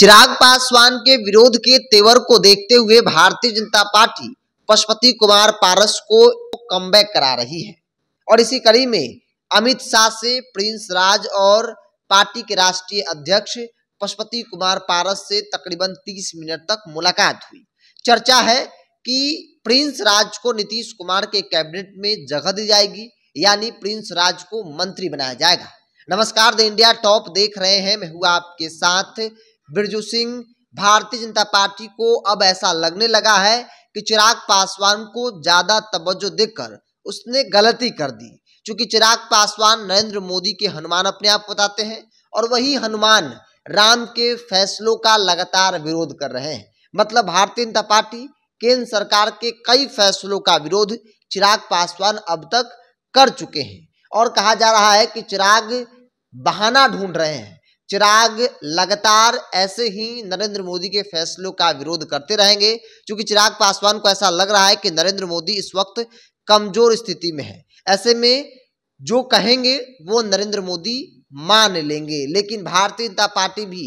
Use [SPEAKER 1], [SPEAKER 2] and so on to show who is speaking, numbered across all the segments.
[SPEAKER 1] चिराग पासवान के विरोध के तेवर को देखते हुए भारतीय जनता पार्टी पशुपति कुमार पारस को कम करा रही है और इसी कड़ी में अमित शाह से प्रिंस राज और पार्टी के राष्ट्रीय अध्यक्ष पशुपति कुमार पारस से तकरीबन 30 मिनट तक मुलाकात हुई चर्चा है कि प्रिंस राज को नीतीश कुमार के कैबिनेट में जगह दी जाएगी यानी प्रिंस राज को मंत्री बनाया जाएगा नमस्कार द इंडिया टॉप देख रहे हैं मैं हुआ आपके साथ बिरजू सिंह भारतीय जनता पार्टी को अब ऐसा लगने लगा है कि चिराग पासवान को ज़्यादा तवज्जो देकर उसने गलती कर दी क्योंकि चिराग पासवान नरेंद्र मोदी के हनुमान अपने आप बताते हैं और वही हनुमान राम के फैसलों का लगातार विरोध कर रहे हैं मतलब भारतीय जनता पार्टी केंद्र सरकार के कई फैसलों का विरोध चिराग पासवान अब तक कर चुके हैं और कहा जा रहा है कि चिराग बहाना ढूंढ रहे हैं चिराग लगातार ऐसे ही नरेंद्र मोदी के फैसलों का विरोध करते रहेंगे क्योंकि चिराग पासवान को ऐसा लग रहा है कि नरेंद्र मोदी इस वक्त कमजोर स्थिति में है ऐसे में जो कहेंगे वो नरेंद्र मोदी मान लेंगे लेकिन भारतीय जनता पार्टी भी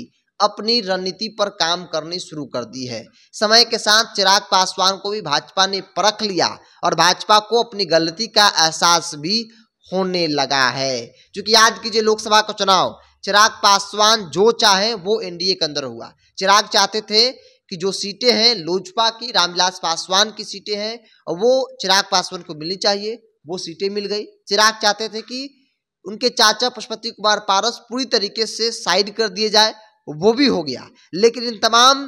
[SPEAKER 1] अपनी रणनीति पर काम करनी शुरू कर दी है समय के साथ चिराग पासवान को भी भाजपा ने परख लिया और भाजपा को अपनी गलती का एहसास भी होने लगा है क्योंकि आज की जो लोकसभा का चुनाव चिराग पासवान जो चाहे वो एनडीए के अंदर हुआ चिराग चाहते थे कि जो सीटें हैं लोजपा की रामविलास पासवान की सीटें हैं और वो चिराग पासवान को मिलनी चाहिए वो सीटें मिल गई चिराग चाहते थे कि उनके चाचा पशुपति कुमार पारस पूरी तरीके से साइड कर दिए जाए वो भी हो गया लेकिन इन तमाम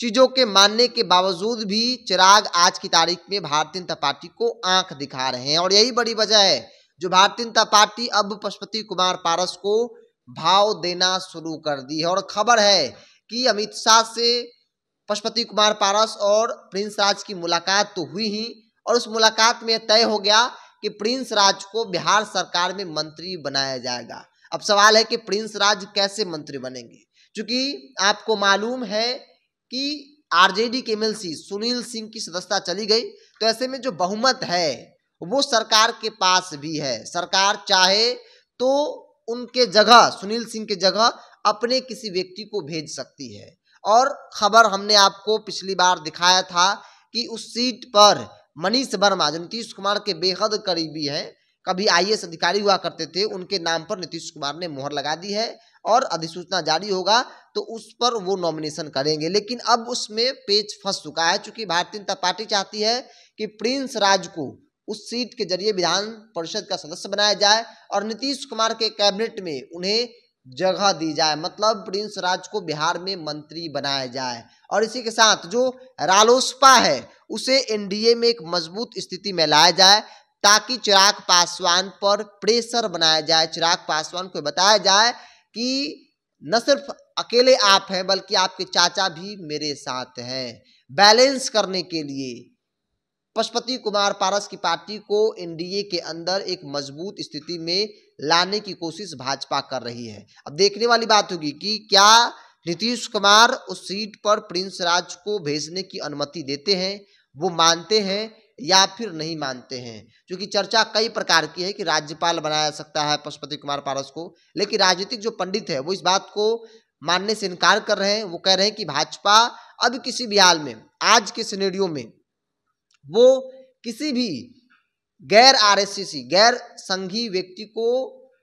[SPEAKER 1] चीज़ों के मानने के बावजूद भी चिराग आज की तारीख में भारतीय जनता पार्टी को आंख दिखा रहे हैं और यही बड़ी वजह है जो भारतीय जनता पार्टी अब पशुपति कुमार पारस को भाव देना शुरू कर दी है और खबर है कि अमित शाह से पशुपति कुमार पारस और प्रिंस राज की मुलाकात तो हुई ही और उस मुलाकात में तय हो गया कि प्रिंस राज को बिहार सरकार में मंत्री बनाया जाएगा अब सवाल है कि प्रिंस राज कैसे मंत्री बनेंगे क्योंकि आपको मालूम है कि आरजेडी के एमएलसी सुनील सिंह की सदस्यता चली गई तो ऐसे में जो बहुमत है वो सरकार के पास भी है सरकार चाहे तो उनके जगह सुनील सिंह के जगह अपने किसी व्यक्ति को भेज सकती है और खबर हमने आपको पिछली बार दिखाया था कि उस सीट पर मनीष वर्मा जो नीतीश कुमार के बेहद करीबी हैं कभी आई अधिकारी हुआ करते थे उनके नाम पर नीतीश कुमार ने मोहर लगा दी है और अधिसूचना जारी होगा तो उस पर वो नॉमिनेशन करेंगे लेकिन अब उसमें पेज फंस चुका है चूंकि भारतीय जनता पार्टी चाहती है कि प्रिंस राज को उस सीट के जरिए विधान परिषद का सदस्य बनाया जाए और नीतीश कुमार के कैबिनेट में उन्हें जगह दी जाए मतलब प्रिंस राज को बिहार में मंत्री बनाया जाए और इसी के साथ जो रालोसपा है उसे एनडीए में एक मजबूत स्थिति में लाया जाए ताकि चिराग पासवान पर प्रेशर बनाया जाए चिराग पासवान को बताया जाए कि न सिर्फ अकेले आप हैं बल्कि आपके चाचा भी मेरे साथ हैं बैलेंस करने के लिए पशुपति कुमार पारस की पार्टी को एनडीए के अंदर एक मजबूत स्थिति में लाने की कोशिश भाजपा कर रही है अब देखने वाली बात होगी कि क्या नीतीश कुमार उस सीट पर प्रिंस राज को भेजने की अनुमति देते हैं वो मानते हैं या फिर नहीं मानते हैं क्योंकि चर्चा कई प्रकार की है कि राज्यपाल बनाया सकता है पशुपति कुमार पारस को लेकिन राजनीतिक जो पंडित है वो इस बात को मानने से इनकार कर रहे हैं वो कह रहे हैं कि भाजपा अब किसी भी हाल में आज के सिनेरियो में वो किसी भी गैर आरएससी गैर संघी व्यक्ति को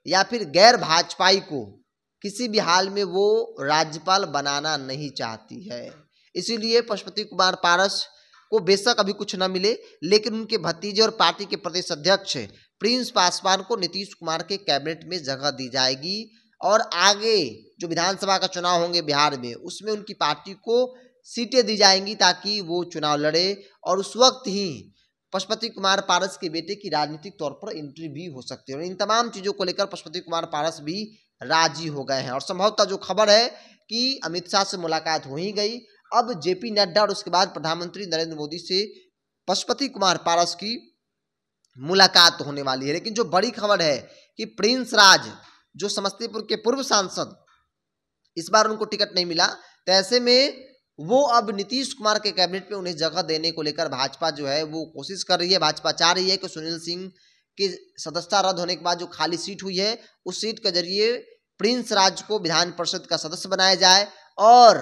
[SPEAKER 1] या फिर गैर भाजपाई को किसी भी हाल में वो राज्यपाल बनाना नहीं चाहती है इसीलिए पशुपति कुमार पारस को बेशक अभी कुछ न मिले लेकिन उनके भतीजे और पार्टी के प्रदेश अध्यक्ष प्रिंस पासवान को नीतीश कुमार के कैबिनेट में जगह दी जाएगी और आगे जो विधानसभा का चुनाव होंगे बिहार में उसमें उनकी पार्टी को सीटें दी जाएंगी ताकि वो चुनाव लड़े और उस वक्त ही पशुपति कुमार पारस के बेटे की राजनीतिक तौर पर एंट्री भी हो सकती है और इन तमाम चीज़ों को लेकर पशुपति कुमार पारस भी राजी हो गए हैं और संभवतः जो खबर है कि अमित शाह से मुलाकात हो ही गई अब जेपी नड्डा और उसके बाद प्रधानमंत्री नरेंद्र मोदी से पशुपति कुमार पारस की मुलाकात होने वाली है लेकिन जो बड़ी खबर है कि प्रिंस राज जो समस्तीपुर के पूर्व सांसद इस बार उनको टिकट नहीं मिला तो ऐसे में वो अब नीतीश कुमार के कैबिनेट में उन्हें जगह देने को लेकर भाजपा जो है वो कोशिश कर रही है भाजपा चाह रही है कि सुनील सिंह की सदस्यता रद्द होने के बाद जो खाली सीट हुई है उस सीट के जरिए प्रिंस राज को विधान परिषद का सदस्य बनाया जाए और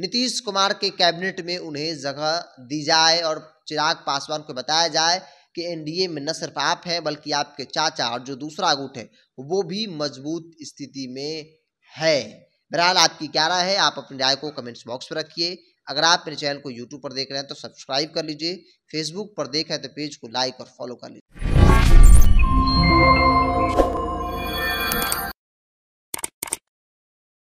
[SPEAKER 1] नीतीश कुमार के कैबिनेट में उन्हें जगह दी जाए और चिराग पासवान को बताया जाए कि एनडीए में न सिर्फ आप हैं बल्कि आपके चाचा और जो दूसरा गुट है वो भी मजबूत स्थिति में है बहरहाल आपकी क्या राय है आप अपनी राय को कमेंट्स बॉक्स पर रखिए अगर आप मेरे चैनल को यूट्यूब पर देख रहे हैं तो सब्सक्राइब कर लीजिए फेसबुक पर देख रहे हैं तो पेज को लाइक और फॉलो कर लीजिए